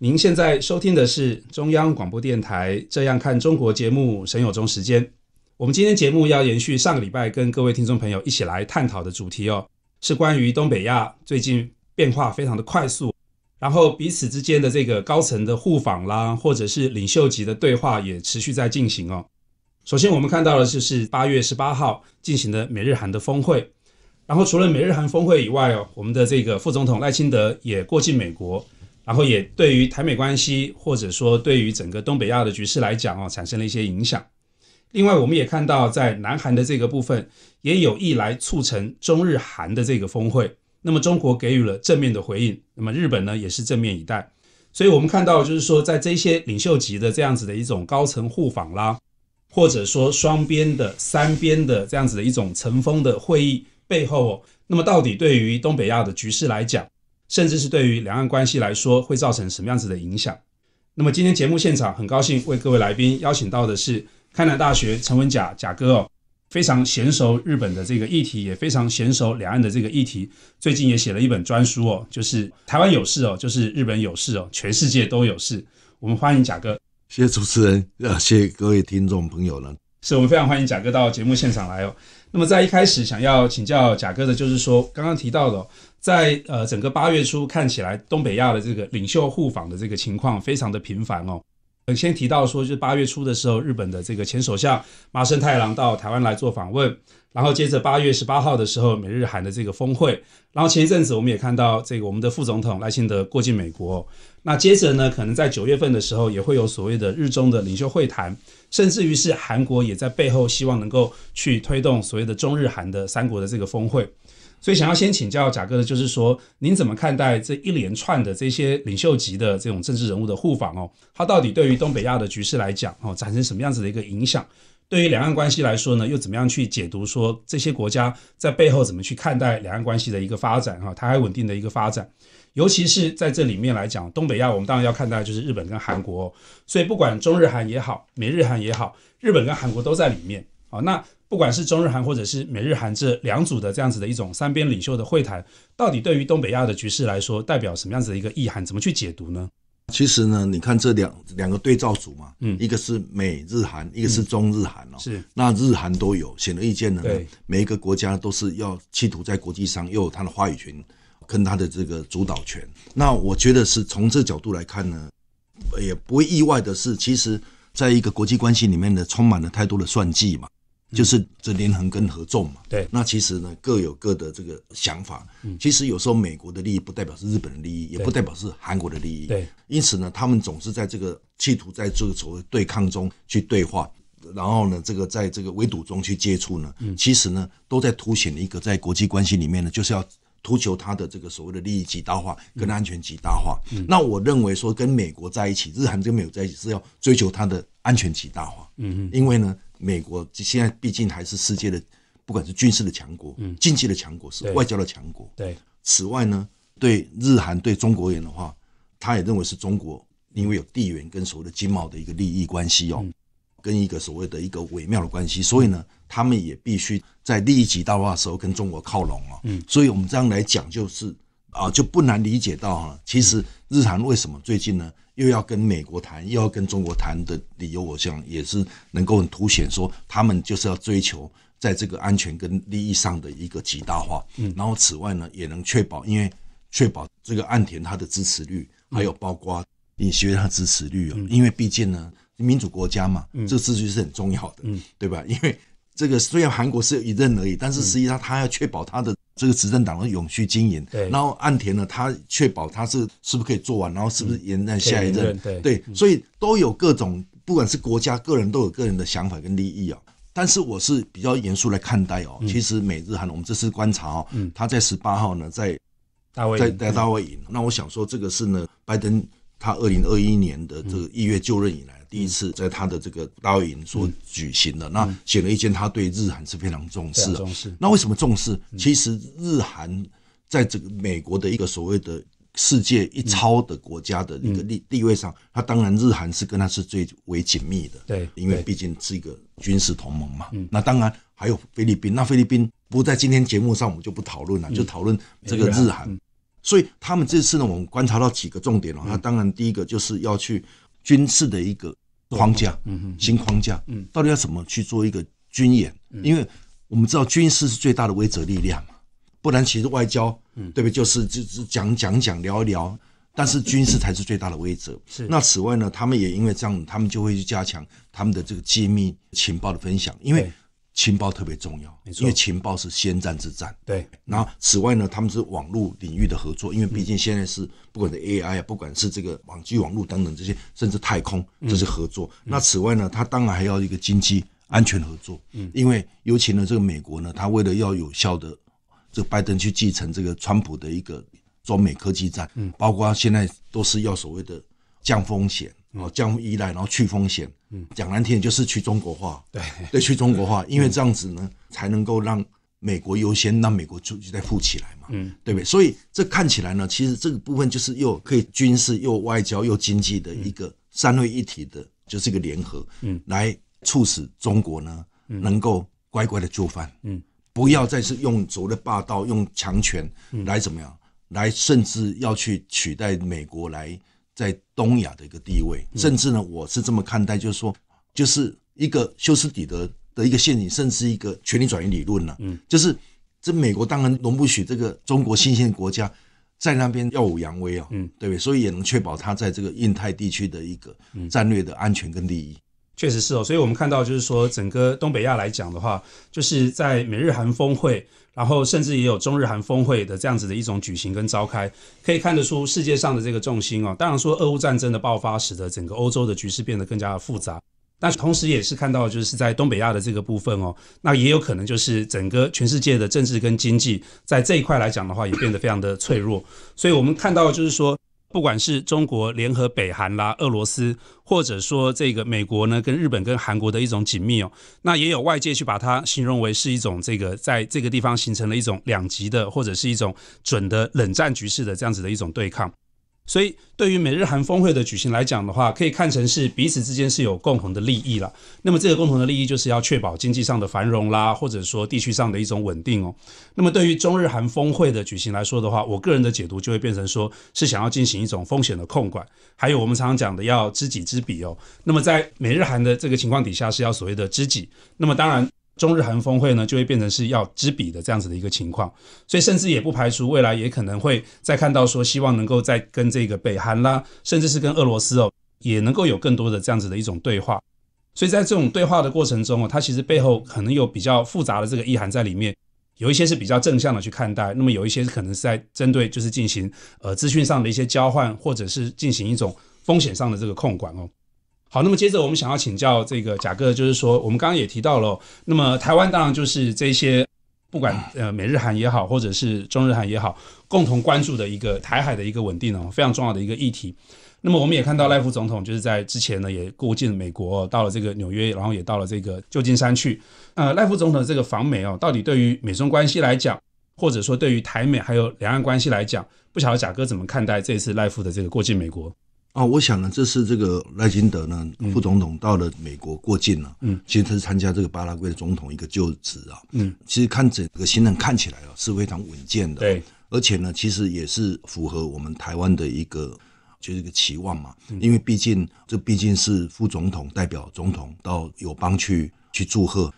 您现在收听的是中央广播电台《这样看中国》节目，沈有中时间。我们今天节目要延续上个礼拜跟各位听众朋友一起来探讨的主题哦，是关于东北亚最近变化非常的快速，然后彼此之间的这个高层的互访啦，或者是领袖级的对话也持续在进行哦。首先我们看到的就是八月十八号进行的美日韩的峰会，然后除了美日韩峰会以外哦，我们的这个副总统赖清德也过境美国。然后也对于台美关系，或者说对于整个东北亚的局势来讲哦，产生了一些影响。另外，我们也看到在南韩的这个部分，也有意来促成中日韩的这个峰会。那么中国给予了正面的回应，那么日本呢也是正面以待。所以，我们看到就是说，在这些领袖级的这样子的一种高层互访啦，或者说双边的、三边的这样子的一种层峰的会议背后，那么到底对于东北亚的局势来讲？甚至是对于两岸关系来说会造成什么样子的影响？那么今天节目现场很高兴为各位来宾邀请到的是开南大学陈文甲甲哥哦，非常娴熟日本的这个议题，也非常娴熟两岸的这个议题。最近也写了一本专书哦，就是台湾有事哦，就是日本有事哦，全世界都有事。我们欢迎甲哥，谢谢主持人，也谢谢各位听众朋友呢。是我们非常欢迎贾哥到节目现场来哦。那么在一开始想要请教贾哥的，就是说刚刚提到的，在呃整个八月初看起来，东北亚的这个领袖互访的这个情况非常的频繁哦。呃，先提到说，就是八月初的时候，日本的这个前首相麻生太郎到台湾来做访问，然后接着八月十八号的时候，美日韩的这个峰会，然后前一阵子我们也看到这个我们的副总统赖清德过境美国。那接着呢，可能在九月份的时候，也会有所谓的日中的领袖会谈，甚至于是韩国也在背后希望能够去推动所谓的中日韩的三国的这个峰会。所以，想要先请教贾哥的就是说，您怎么看待这一连串的这些领袖级的这种政治人物的互访哦？它到底对于东北亚的局势来讲哦，产生什么样子的一个影响？对于两岸关系来说呢，又怎么样去解读说这些国家在背后怎么去看待两岸关系的一个发展哈，台海稳定的一个发展？尤其是在这里面来讲，东北亚我们当然要看待就是日本跟韩国，所以不管中日韩也好，美日韩也好，日本跟韩国都在里面啊。那不管是中日韩或者是美日韩这两组的这样子的一种三边领袖的会谈，到底对于东北亚的局势来说，代表什么样子的一个意涵？怎么去解读呢？其实呢，你看这两两个对照组嘛，嗯，一个是美日韩，一个是中日韩哦，是那日韩都有，显而易见的，对每一个国家都是要企图在国际上又有它的话语权，跟他的这个主导权。那我觉得是从这角度来看呢，也不会意外的是，其实在一个国际关系里面呢，充满了太多的算计嘛。就是这联合跟合纵嘛，对，那其实呢各有各的这个想法，嗯，其实有时候美国的利益不代表是日本的利益，也不代表是韩国的利益，对，因此呢，他们总是在这个企图在这个所谓对抗中去对话，然后呢，这个在这个围堵中去接触呢，其实呢，都在凸显一个在国际关系里面呢，就是要追求它的这个所谓的利益极大化跟安全极大化。那我认为说跟美国在一起，日韩跟美国在一起是要追求它的安全极大化，嗯嗯，因为呢。美国现在毕竟还是世界的，不管是军事的强国，嗯，经济的强国，是外交的强国。对，此外呢，对日韩、对中国人的话，他也认为是中国因为有地缘跟所谓的经贸的一个利益关系哦，跟一个所谓的一个微妙的关系，所以呢，他们也必须在利益极大化的时候跟中国靠拢哦。嗯，所以我们这样来讲，就是啊，就不难理解到哈，其实日韩为什么最近呢？又要跟美国谈，又要跟中国谈的理由，我想也是能够凸显说，他们就是要追求在这个安全跟利益上的一个极大化。嗯，然后此外呢，也能确保，因为确保这个岸田他的支持率，还有包括尹锡悦他支持率啊，因为毕竟呢，民主国家嘛，这个秩序是很重要的，嗯，对吧？因为这个虽然韩国是一任而已，但是实际上他要确保他的。这个执政党的永续经营，对，然后岸田呢，他确保他是是不是可以做完，然后是不是延任下一任，对，所以都有各种，不管是国家个人都有个人的想法跟利益啊。但是我是比较严肃来看待哦。其实美日韩，我们这次观察哦，他在十八号呢，在大在在大位赢。那我想说，这个是呢，拜登他二零二一年的这个一月就任以来。第一次在他的这个大影所举行的，那显而易见，他对日韩是非常重视。重视那为什么重视？其实日韩在这个美国的一个所谓的世界一超的国家的一个立地位上，他当然日韩是跟他是最为紧密的。对，因为毕竟是一个军事同盟嘛。那当然还有菲律宾。那菲律宾不在今天节目上，我们就不讨论了，就讨论这个日韩。所以他们这次呢，我们观察到几个重点哦。那当然第一个就是要去。军事的一个框架，嗯，新框架，嗯，到底要怎么去做一个军演？因为我们知道军事是最大的威慑力量嘛，不然其实外交，嗯，对不对？就是就是讲讲讲聊一聊，但是军事才是最大的威慑。是那此外呢，他们也因为这样，他们就会去加强他们的这个机密情报的分享，因为。情报特别重要，因为情报是先战之战。对，然后此外呢，他们是网络领域的合作，因为毕竟现在是不管是 AI 啊，不管是这个网际网络等等这些，甚至太空，这是合作。那此外呢，它当然还要一个经济安全合作，嗯，因为尤其呢，这个美国呢，它为了要有效的，这拜登去继承这个川普的一个中美科技战，嗯，包括现在都是要所谓的降风险。哦，降依赖，然后去风险，讲难听就是去中国化，对，对，去中国化，因为这样子呢，才能够让美国优先，让美国就再富起来嘛，嗯，对不对？所以这看起来呢，其实这个部分就是又可以军事、又外交、又经济的一个三位一体的，就是一个联合，嗯，来促使中国呢能够乖乖的就范，嗯，不要再是用足的霸道、用强权来怎么样，来甚至要去取代美国来。在东亚的一个地位，甚至呢，我是这么看待，就是说，就是一个修斯底德的一个陷阱，甚至一个权力转移理论呢，嗯，就是这美国当然容不许这个中国新兴国家在那边耀武扬威啊，嗯，对不对？所以也能确保他在这个印太地区的一个战略的安全跟利益。确实是哦，所以我们看到就是说，整个东北亚来讲的话，就是在美日韩峰会，然后甚至也有中日韩峰会的这样子的一种举行跟召开，可以看得出世界上的这个重心哦。当然说，俄乌战争的爆发使得整个欧洲的局势变得更加的复杂，但同时也是看到，就是在东北亚的这个部分哦，那也有可能就是整个全世界的政治跟经济在这一块来讲的话，也变得非常的脆弱。所以我们看到就是说。不管是中国联合北韩啦、俄罗斯，或者说这个美国呢，跟日本跟韩国的一种紧密哦，那也有外界去把它形容为是一种这个在这个地方形成了一种两极的，或者是一种准的冷战局势的这样子的一种对抗。所以，对于美日韩峰会的举行来讲的话，可以看成是彼此之间是有共同的利益了。那么，这个共同的利益就是要确保经济上的繁荣啦，或者说地区上的一种稳定哦。那么，对于中日韩峰会的举行来说的话，我个人的解读就会变成说是想要进行一种风险的控管，还有我们常常讲的要知己知彼哦。那么，在美日韩的这个情况底下是要所谓的知己。那么，当然。中日韩峰会呢，就会变成是要知彼的这样子的一个情况，所以甚至也不排除未来也可能会再看到说，希望能够再跟这个北韩啦，甚至是跟俄罗斯哦，也能够有更多的这样子的一种对话。所以在这种对话的过程中哦，它其实背后可能有比较复杂的这个意涵在里面，有一些是比较正向的去看待，那么有一些可能是在针对就是进行呃资讯上的一些交换，或者是进行一种风险上的这个控管哦。好，那么接着我们想要请教这个贾哥，就是说我们刚刚也提到了，那么台湾当然就是这些不管呃美日韩也好，或者是中日韩也好，共同关注的一个台海的一个稳定哦，非常重要的一个议题。那么我们也看到赖副总统就是在之前呢也过境美国，到了这个纽约，然后也到了这个旧金山去。呃，赖副总统这个访美哦，到底对于美中关系来讲，或者说对于台美还有两岸关系来讲，不晓得贾哥怎么看待这次赖副的这个过境美国？啊，我想呢，这次这个赖金德呢，副总统到了美国过境了。嗯，其实他是参加这个巴拉圭的总统一个就职啊。嗯，其实看整个行程看起来啊，是非常稳健的。对，而且呢，其实也是符合我们台湾的一个就是一个期望嘛，因为毕竟这毕竟是副总统代表总统到友邦去去祝贺。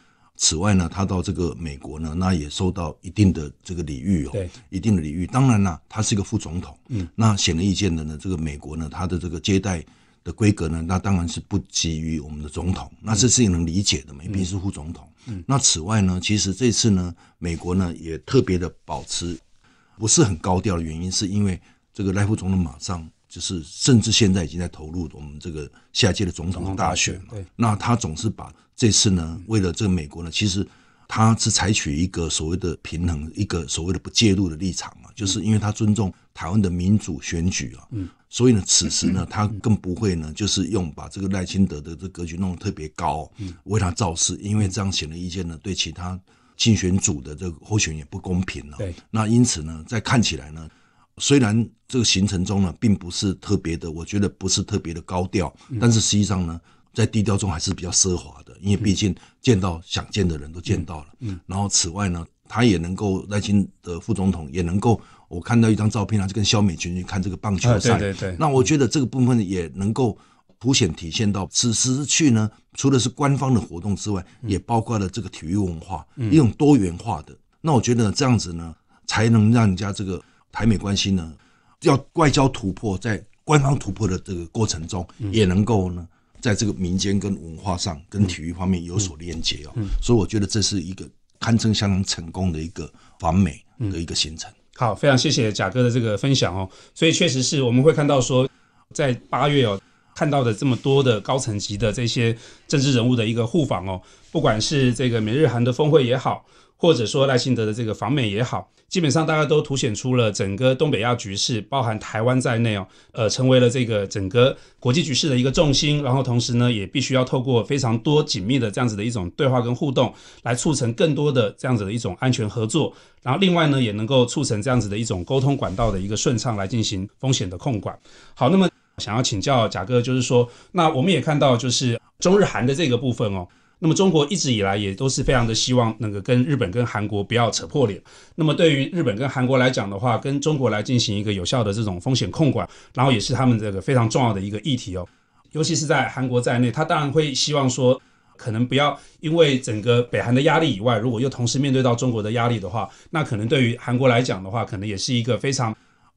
此外呢，他到这个美国呢，那也受到一定的这个礼遇哦，一定的礼遇。当然了，他是一个副总统，嗯，那显而易见的呢，这个美国呢，他的这个接待的规格呢，那当然是不及于我们的总统，那这是也能理解的嘛，毕竟是副总统。嗯，那此外呢，其实这次呢，美国呢也特别的保持不是很高调的原因，是因为这个赖副总统马上就是甚至现在已经在投入我们这个下届的总统大选嘛，那他总是把。这次呢，为了这个美国呢，其实他是采取一个所谓的平衡，一个所谓的不介入的立场嘛，就是因为他尊重台湾的民主选举啊，嗯，所以呢，此时呢，他更不会呢，就是用把这个赖清德的这格局弄得特别高，为他造势，因为这样显而易见呢，对其他竞选组的这候选人也不公平了。对，那因此呢，在看起来呢，虽然这个行程中呢，并不是特别的，我觉得不是特别的高调，但是实际上呢。在低调中还是比较奢华的，因为毕竟见到想见的人都见到了。嗯，然后此外呢，他也能够赖清的副总统也能够，我看到一张照片啊，就跟萧美君去看这个棒球赛。对对对。那我觉得这个部分也能够凸显体现到，此时去呢，除了是官方的活动之外，也包括了这个体育文化一种多元化的。那我觉得这样子呢，才能让人家这个台美关系呢，要外交突破，在官方突破的这个过程中，也能够呢。在这个民间跟文化上、跟体育方面有所链接哦，所以我觉得这是一个堪称相当成功的一个完美的一个行程。好，非常谢谢贾哥的这个分享哦。所以确实是我们会看到说，在八月哦看到的这么多的高层级的这些政治人物的一个互访哦，不管是这个美日韩的峰会也好。或者说赖信德的这个访美也好，基本上大家都凸显出了整个东北亚局势，包含台湾在内哦，呃，成为了这个整个国际局势的一个重心。然后同时呢，也必须要透过非常多紧密的这样子的一种对话跟互动，来促成更多的这样子的一种安全合作。然后另外呢，也能够促成这样子的一种沟通管道的一个顺畅，来进行风险的控管。好，那么想要请教贾哥，就是说，那我们也看到就是中日韩的这个部分哦。那么中国一直以来也都是非常的希望那个跟日本跟韩国不要扯破脸。那么对于日本跟韩国来讲的话，跟中国来进行一个有效的这种风险控管，然后也是他们这个非常重要的一个议题哦。尤其是在韩国在内，他当然会希望说，可能不要因为整个北韩的压力以外，如果又同时面对到中国的压力的话，那可能对于韩国来讲的话，可能也是一个非常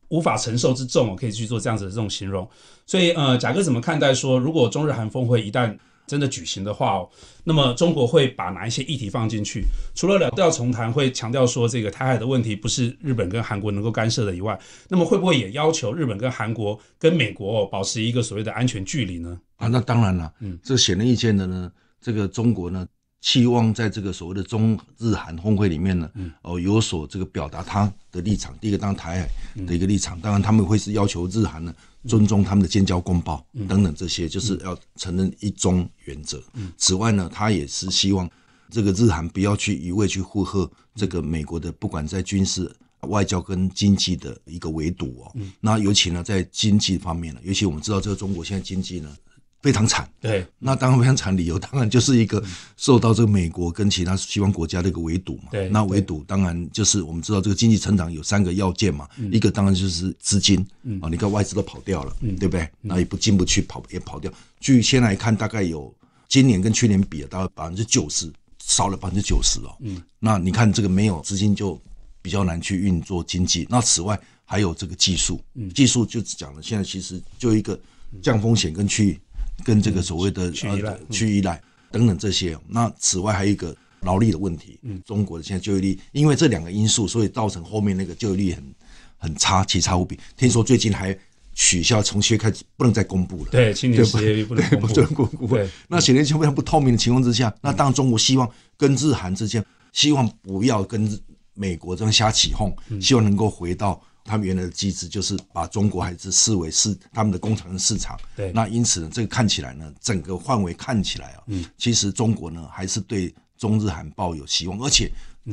无法承受之重我可以去做这样子的这种形容。所以呃，贾哥怎么看待说，如果中日韩峰会一旦？真的举行的话哦，那么中国会把哪一些议题放进去？除了了调重谈，会强调说这个台海的问题不是日本跟韩国能够干涉的以外，那么会不会也要求日本跟韩国跟美国保持一个所谓的安全距离呢？啊，那当然了，嗯，这显而易见的呢，这个中国呢期望在这个所谓的中日韩峰会里面呢，哦有所这个表达他的立场。第一个，当然台海的一个立场，当然他们会是要求日韩呢。尊重他们的建交公报等等这些，就是要承认一中原则。此外呢，他也是希望这个日韩不要去一味去附和这个美国的，不管在军事、外交跟经济的一个围堵哦。那尤其呢，在经济方面呢，尤其我们知道这个中国现在经济呢。非常惨，对，那当然非常惨，理由当然就是一个受到这个美国跟其他西方国家的一个围堵嘛，对，那围堵当然就是我们知道这个经济成长有三个要件嘛，一个当然就是资金，啊，你看外资都跑掉了，对不对？那也不进不去，跑也跑掉。据先来看，大概有今年跟去年比，大概百分之九十少了百分之九十哦，嗯，那你看这个没有资金就比较难去运作经济。那此外还有这个技术，技术就讲了，现在其实就一个降风险跟去。跟这个所谓的去依赖等等这些，那此外还有一个劳力的问题。嗯，中国的现在就业率，因为这两个因素，所以造成后面那个就业率很很差，奇差无比。听说最近还取消，从七开始不能再公布了。对，青年失业率不能公不准公布。那显然就非常不透明的情况之下，那当中国希望跟日韩之间，希望不要跟美国这样瞎起哄，希望能够回到。他们原来的机制就是把中国还是视为是他们的工厂市场，对。那因此呢，这个看起来呢，整个范围看起来啊，嗯，其实中国呢还是对中日韩抱有希望，而且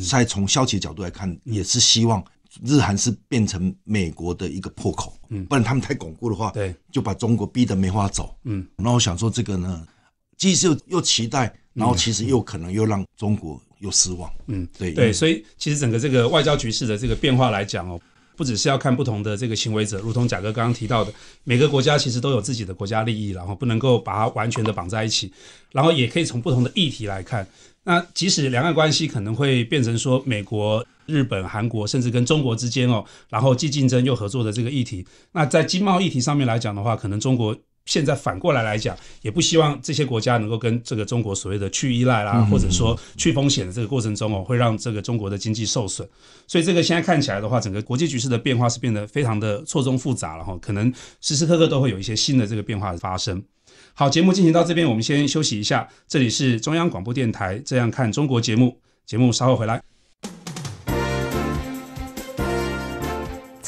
在从消极角度来看，也是希望日韩是变成美国的一个破口，嗯，不然他们太巩固的话，对，就把中国逼得没法走，嗯。那我想说这个呢，既是又期待，然后其实又可能又让中国又失望，嗯，对对，所以其实整个这个外交局势的这个变化来讲哦。不只是要看不同的这个行为者，如同贾哥刚刚提到的，每个国家其实都有自己的国家利益，然后不能够把它完全的绑在一起，然后也可以从不同的议题来看。那即使两岸关系可能会变成说美国、日本、韩国甚至跟中国之间哦，然后既竞争又合作的这个议题，那在经贸议题上面来讲的话，可能中国。现在反过来来讲，也不希望这些国家能够跟这个中国所谓的去依赖啦，或者说去风险的这个过程中哦，会让这个中国的经济受损。所以这个现在看起来的话，整个国际局势的变化是变得非常的错综复杂了哈，可能时时刻刻都会有一些新的这个变化的发生。好，节目进行到这边，我们先休息一下。这里是中央广播电台《这样看中国》节目，节目稍后回来。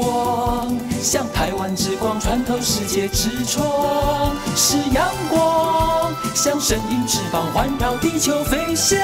光像台湾之光穿透世界之窗，是阳光像神鹰翅膀环绕地球飞翔。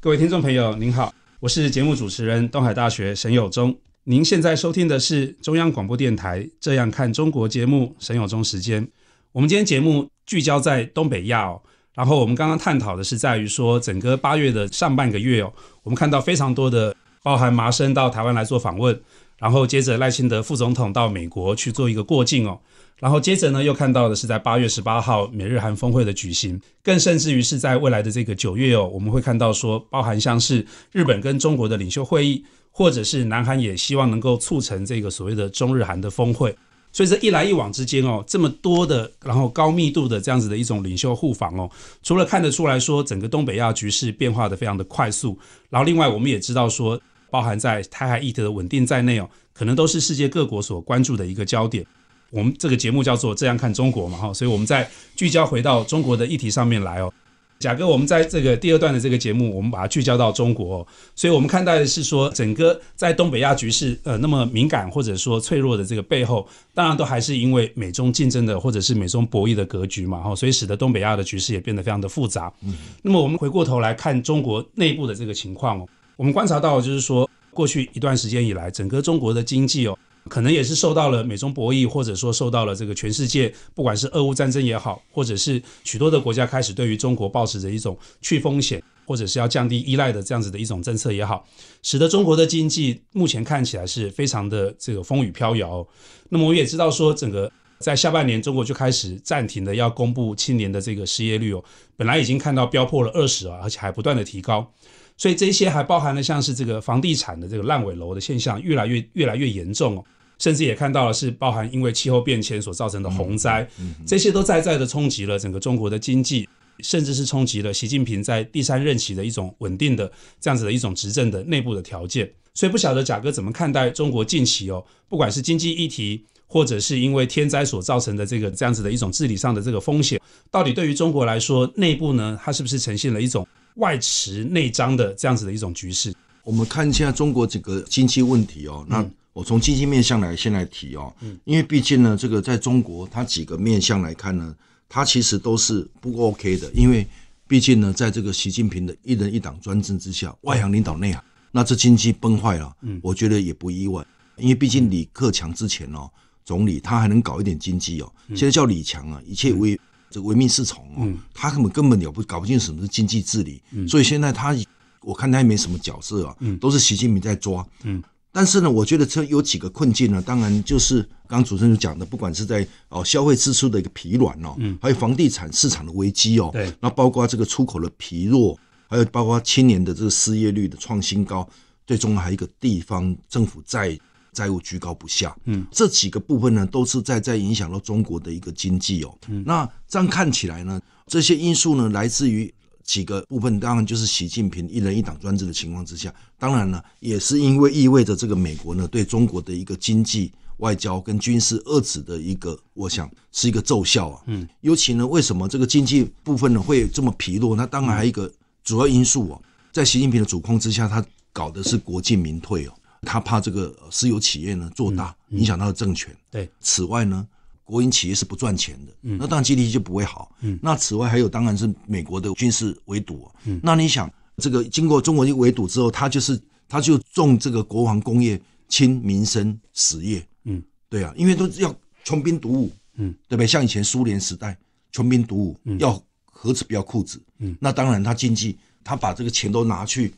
各位听众朋友，您好，我是节目主持人东海大学沈友忠。您现在收听的是中央广播电台《这样看中国》节目，沈友忠时间。我们今天节目聚焦在东北亚哦。然后我们刚刚探讨的是，在于说整个八月的上半个月哦，我们看到非常多的包含麻生到台湾来做访问，然后接着赖清德副总统到美国去做一个过境哦，然后接着呢又看到的是在八月十八号美日韩峰会的举行，更甚至于是在未来的这个九月哦，我们会看到说包含像是日本跟中国的领袖会议，或者是南韩也希望能够促成这个所谓的中日韩的峰会。所以这一来一往之间哦，这么多的，然后高密度的这样子的一种领袖互访哦，除了看得出来说整个东北亚局势变化的非常的快速，然后另外我们也知道说，包含在台海议题的稳定在内哦，可能都是世界各国所关注的一个焦点。我们这个节目叫做这样看中国嘛哈，所以我们在聚焦回到中国的议题上面来哦。贾哥，我们在这个第二段的这个节目，我们把它聚焦到中国，所以我们看待的是说，整个在东北亚局势呃那么敏感或者说脆弱的这个背后，当然都还是因为美中竞争的或者是美中博弈的格局嘛，哈，所以使得东北亚的局势也变得非常的复杂。嗯，那么我们回过头来看中国内部的这个情况哦，我们观察到就是说，过去一段时间以来，整个中国的经济哦。可能也是受到了美中博弈，或者说受到了这个全世界不管是俄乌战争也好，或者是许多的国家开始对于中国保持着一种去风险或者是要降低依赖的这样子的一种政策也好，使得中国的经济目前看起来是非常的这个风雨飘摇。那么我也知道说，整个在下半年中国就开始暂停的要公布青年的这个失业率哦，本来已经看到飙破了二十啊，而且还不断的提高，所以这些还包含了像是这个房地产的这个烂尾楼的现象越来越越来越严重哦。甚至也看到了是包含因为气候变迁所造成的洪灾，这些都在在的冲击了整个中国的经济，甚至是冲击了习近平在第三任期的一种稳定的这样子的一种执政的内部的条件。所以不晓得贾哥怎么看待中国近期哦，不管是经济议题，或者是因为天灾所造成的这个这样子的一种治理上的这个风险，到底对于中国来说内部呢，它是不是呈现了一种外弛内张的这样子的一种局势？我们看一下中国几个经济问题哦，那我从经济面向来先来提哦，因为毕竟呢，这个在中国它几个面向来看呢，它其实都是不 OK 的，因为毕竟呢，在这个习近平的一人一党专政之下，外行领导内行，那这经济崩坏了，我觉得也不意外，因为毕竟李克强之前哦，总理他还能搞一点经济哦，现在叫李强啊，一切唯这唯命是从哦，他根本根本了不搞不清什么是经济治理，所以现在他。我看他也没什么角色啊，嗯，都是习近平在抓，嗯，但是呢，我觉得这有几个困境呢，当然就是刚主持人讲的，不管是在哦消费支出的一个疲软哦，嗯，还有房地产市场的危机哦，对，那包括这个出口的疲弱，还有包括青年的这个失业率的创新高，最终还有一个地方政府债债务居高不下，嗯，这几个部分呢都是在在影响到中国的一个经济哦，嗯，那这样看起来呢，这些因素呢来自于。几个部分当然就是习近平一人一党专制的情况之下，当然呢也是因为意味着这个美国呢对中国的一个经济、外交跟军事遏制的一个，我想是一个奏效啊。嗯，尤其呢为什么这个经济部分呢会这么疲弱？那当然还有一个主要因素啊，在习近平的主控之下，他搞的是国进民退哦，他怕这个石油企业呢做大影响他的政权。对，此外呢。国营企业是不赚钱的，嗯，那当然 GDP 就不会好，嗯，那此外还有，当然是美国的军事围堵，嗯，那你想这个经过中国一围堵之后，他就是他就重这个国防工业、轻民生实业，嗯，对啊，因为都要穷兵黩武，嗯，对不对？像以前苏联时代穷兵黩武，要盒子不要裤子，嗯，那当然他经济他把这个钱都拿去。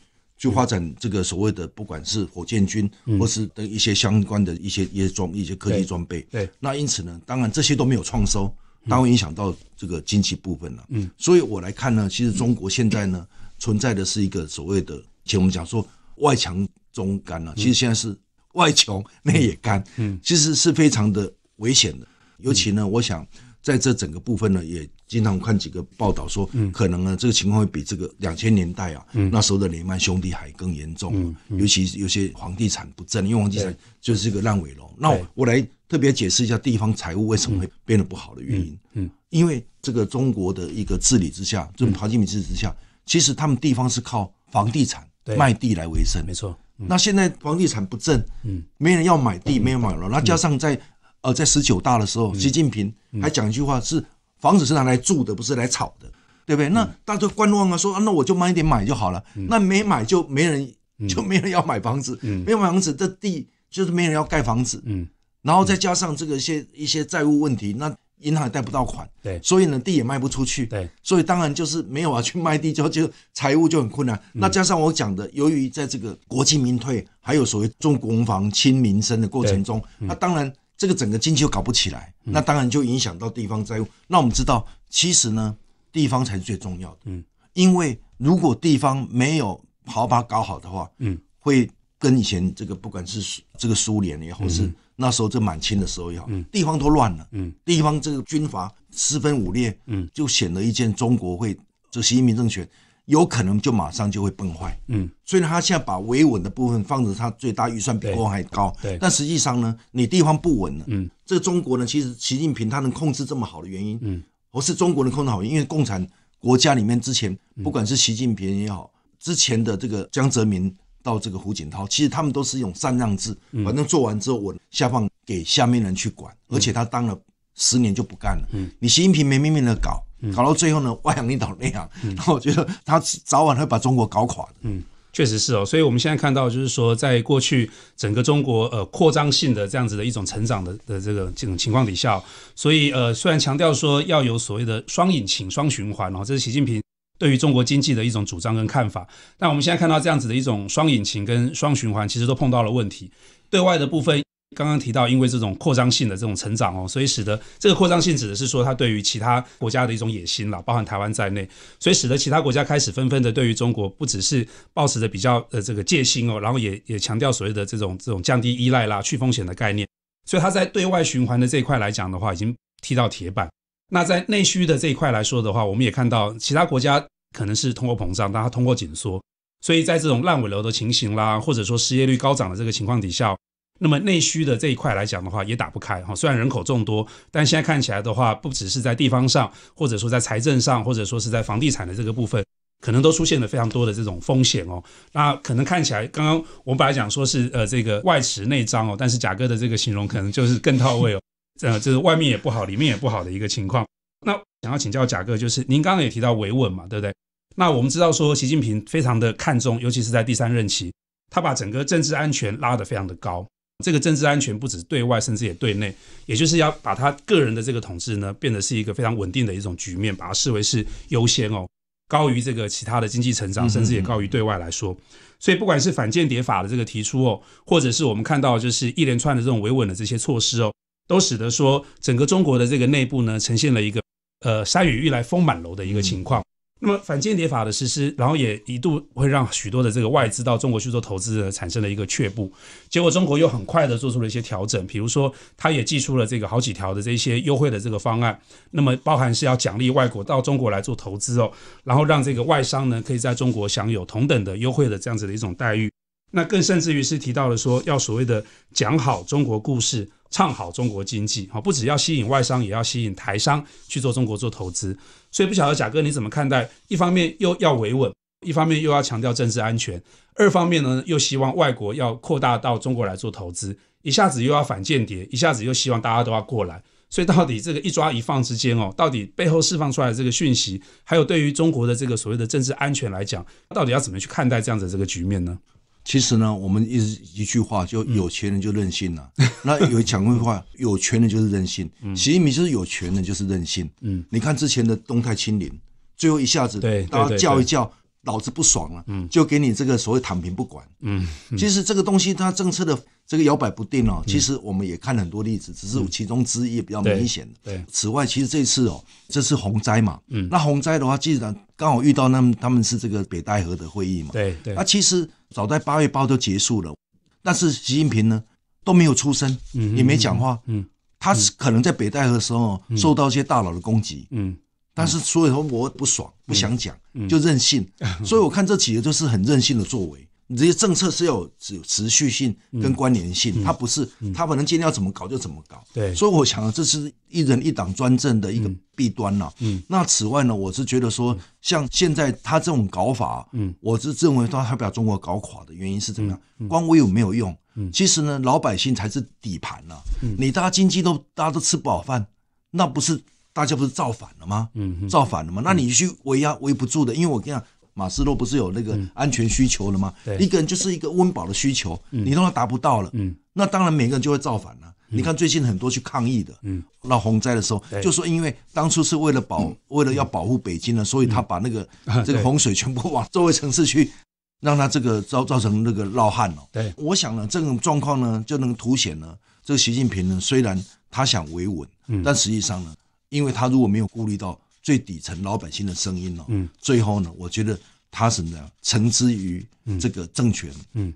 去发展这个所谓的，不管是火箭军，或是的一些相关的一些一些装一些科技装备。对，那因此呢，当然这些都没有创收，当然影响到这个经济部分了。嗯，所以我来看呢，其实中国现在呢，存在的是一个所谓的，前我们讲说外强中干了，其实现在是外穷内也干。嗯，其实是非常的危险的，尤其呢，我想。在这整个部分呢，也经常看几个报道说，可能呢这个情况会比这个两千年代啊，那时候的雷曼兄弟还更严重。嗯嗯。尤其有些房地产不振，因为房地产就是个烂尾楼。那我来特别解释一下地方财务为什么会变得不好的原因。嗯，因为这个中国的一个治理之下，就是、淘金治制之下，其实他们地方是靠房地产卖地来为生。没错。那现在房地产不振，嗯，没人要买地，没人买楼，那加上在呃，在十九大的时候，习近平还讲一句话是：房子是拿来住的，不是来炒的，对不对？那大家都观望啊，说啊，那我就慢一点买就好了。那没买就没人，就没人要买房子，没有房子，这地就是没人要盖房子，嗯，然后再加上这个些一些债务问题，那银行贷不到款，对，所以呢，地也卖不出去，对，所以当然就是没有啊，去卖地就就财务就很困难。那加上我讲的，由于在这个国进民退，还有所谓重工房轻民生的过程中，那当然。这个整个经济又搞不起来，那当然就影响到地方债务。那我们知道，其实呢，地方才是最重要的。嗯，因为如果地方没有好把搞好的话，嗯，会跟以前这个不管是这个苏联也好，是那时候这满清的时候也好，地方都乱了。嗯，地方这个军阀四分五裂。嗯，就显得一件中国会这新民政权。有可能就马上就会崩坏，嗯，所以呢，他现在把维稳的部分放着，他最大预算比国还高，对，但实际上呢，你地方不稳了，嗯，这中国呢，其实习近平他能控制这么好的原因，嗯，不是中国人控制好，因为共产国家里面之前不管是习近平也好，之前的这个江泽民到这个胡锦涛，其实他们都是一种禅让制，反正做完之后我下放给下面人去管，而且他当了十年就不干了，嗯，你习近平没面面的搞。搞到最后呢，外仰内导那样，然后我觉得他早晚会把中国搞垮的。嗯，确实是哦。所以我们现在看到，就是说，在过去整个中国呃扩张性的这样子的一种成长的的这个这种情况底下，所以呃虽然强调说要有所谓的双引擎、双循环，哦，这是习近平对于中国经济的一种主张跟看法。那我们现在看到这样子的一种双引擎跟双循环，其实都碰到了问题，对外的部分。刚刚提到，因为这种扩张性的这种成长哦，所以使得这个扩张性指的是说，它对于其他国家的一种野心了，包含台湾在内，所以使得其他国家开始纷纷的对于中国不只是保持着比较呃这个戒心哦，然后也也强调所谓的这种这种降低依赖啦、去风险的概念，所以它在对外循环的这一块来讲的话，已经踢到铁板。那在内需的这一块来说的话，我们也看到其他国家可能是通货膨胀，但它通货紧缩，所以在这种烂尾楼的情形啦，或者说失业率高涨的这个情况底下。那么内需的这一块来讲的话，也打不开哈。虽然人口众多，但现在看起来的话，不只是在地方上，或者说在财政上，或者说是在房地产的这个部分，可能都出现了非常多的这种风险哦。那可能看起来，刚刚我们本来讲说是呃这个外弛内张哦，但是贾哥的这个形容可能就是更到位哦。呃，就是外面也不好，里面也不好的一个情况。那想要请教贾哥，就是您刚刚也提到维稳嘛，对不对？那我们知道说，习近平非常的看重，尤其是在第三任期，他把整个政治安全拉得非常的高。这个政治安全不止对外，甚至也对内，也就是要把他个人的这个统治呢，变得是一个非常稳定的一种局面，把它视为是优先哦，高于这个其他的经济成长，甚至也高于对外来说。所以不管是反间谍法的这个提出哦，或者是我们看到就是一连串的这种维稳的这些措施哦，都使得说整个中国的这个内部呢，呈现了一个呃“山雨欲来风满楼”的一个情况。那么反间谍法的实施，然后也一度会让许多的这个外资到中国去做投资，产生了一个却步。结果中国又很快的做出了一些调整，比如说，他也寄出了这个好几条的这些优惠的这个方案。那么包含是要奖励外国到中国来做投资哦，然后让这个外商呢可以在中国享有同等的优惠的这样子的一种待遇。那更甚至于是提到了说要所谓的讲好中国故事，唱好中国经济，哈，不只要吸引外商，也要吸引台商去做中国做投资。所以不晓得贾哥你怎么看待？一方面又要维稳，一方面又要强调政治安全；二方面呢，又希望外国要扩大到中国来做投资，一下子又要反间谍，一下子又希望大家都要过来。所以到底这个一抓一放之间哦，到底背后释放出来的这个讯息，还有对于中国的这个所谓的政治安全来讲，到底要怎么去看待这样的这个局面呢？其实呢，我们一直一句话，就有钱人就任性了。那有讲过话，有权人就是任性。习近平就是有权人就是任性。嗯，你看之前的东泰清零，最后一下子，对，大家叫一叫，老子不爽了，嗯，就给你这个所谓躺平不管。嗯，其实这个东西它政策的这个摇摆不定哦。其实我们也看很多例子，只是其中之一比较明显的。对，此外，其实这一次哦，这次洪灾嘛。嗯，那洪灾的话，既然刚好遇到那他们是这个北戴河的会议嘛。对对，那其实。早在八月八就结束了，但是习近平呢都没有出声，也没讲话。嗯，他是可能在北戴河的时候受到一些大佬的攻击。嗯，但是所以说我不爽，不想讲，就任性。所以我看这几个就是很任性的作为。这些政策是有持续性跟关联性，它不是他反正今天要怎么搞就怎么搞。对，所以我想，这是一人一党专政的一个弊端了。嗯，那此外呢，我是觉得说，像现在他这种搞法，嗯，我是认为他要把中国搞垮的原因是怎么样？光我有没有用。嗯，其实呢，老百姓才是底盘呢。嗯，你大家经济都大家都吃不饱饭，那不是大家不是造反了吗？嗯，造反了吗？那你去围压围不住的，因为我跟你讲。马斯洛不是有那个安全需求了吗？一个人就是一个温饱的需求，你都要达不到了，那当然每个人就会造反了。你看最近很多去抗议的，嗯，那洪灾的时候就说，因为当初是为了保，为了要保护北京呢，所以他把那个 这个洪水全部往周围城市去，让他这个造造成那个涝旱了。对，我想呢，这种状况呢，就能凸显呢，这个习近平呢，虽然他想维稳，但实际上呢，因为他如果没有顾虑到。最底层老百姓的声音哦，最后呢，我觉得他是呢，臣之于这个政权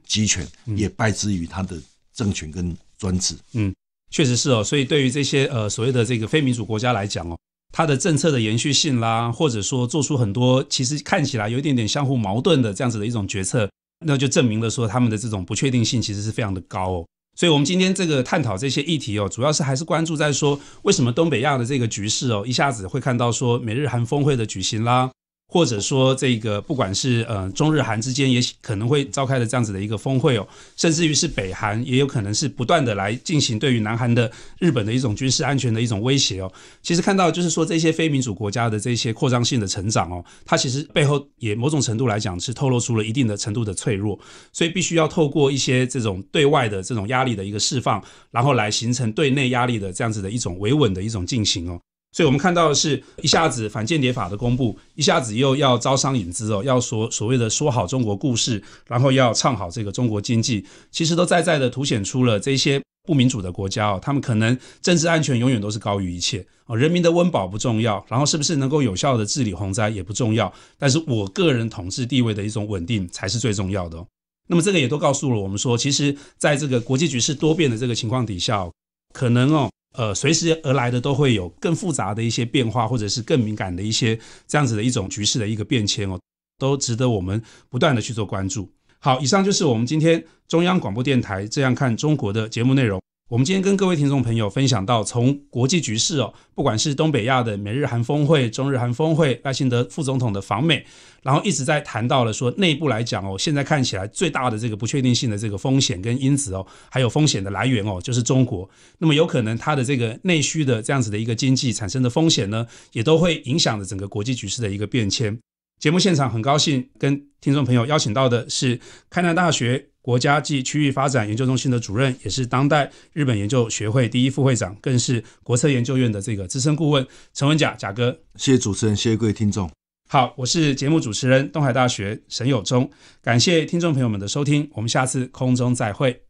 集权，也败之于他的政权跟专制。嗯，确实是哦。所以对于这些呃所谓的这个非民主国家来讲哦，他的政策的延续性啦，或者说做出很多其实看起来有一点点相互矛盾的这样子的一种决策，那就证明了说他们的这种不确定性其实是非常的高哦。所以，我们今天这个探讨这些议题哦，主要是还是关注在说，为什么东北亚的这个局势哦，一下子会看到说美日韩峰会的举行啦。或者说，这个不管是呃中日韩之间也可能会召开的这样子的一个峰会哦，甚至于是北韩也有可能是不断的来进行对于南韩的日本的一种军事安全的一种威胁哦。其实看到就是说这些非民主国家的这些扩张性的成长哦，它其实背后也某种程度来讲是透露出了一定的程度的脆弱，所以必须要透过一些这种对外的这种压力的一个释放，然后来形成对内压力的这样子的一种维稳的一种进行哦。所以我们看到的是一下子反间谍法的公布，一下子又要招商引资哦，要说所谓的说好中国故事，然后要唱好这个中国经济，其实都在在的凸显出了这些不民主的国家，哦，他们可能政治安全永远都是高于一切哦，人民的温饱不重要，然后是不是能够有效的治理洪灾也不重要，但是我个人统治地位的一种稳定才是最重要的。哦。那么这个也都告诉了我们说，其实在这个国际局势多变的这个情况底下，可能哦。呃，随时而来的都会有更复杂的一些变化，或者是更敏感的一些这样子的一种局势的一个变迁哦，都值得我们不断的去做关注。好，以上就是我们今天中央广播电台这样看中国的节目内容。我们今天跟各位听众朋友分享到，从国际局势哦，不管是东北亚的美日韩峰会、中日韩峰会，赖信德副总统的访美，然后一直在谈到了说内部来讲哦，现在看起来最大的这个不确定性的这个风险跟因子哦，还有风险的来源哦，就是中国。那么有可能它的这个内需的这样子的一个经济产生的风险呢，也都会影响着整个国际局势的一个变迁。节目现场很高兴跟听众朋友邀请到的是开南大学。国家及区域发展研究中心的主任，也是当代日本研究学会第一副会长，更是国策研究院的这个资深顾问陈文甲，甲哥，谢谢主持人，谢谢各位听众。好，我是节目主持人东海大学沈友忠，感谢听众朋友们的收听，我们下次空中再会。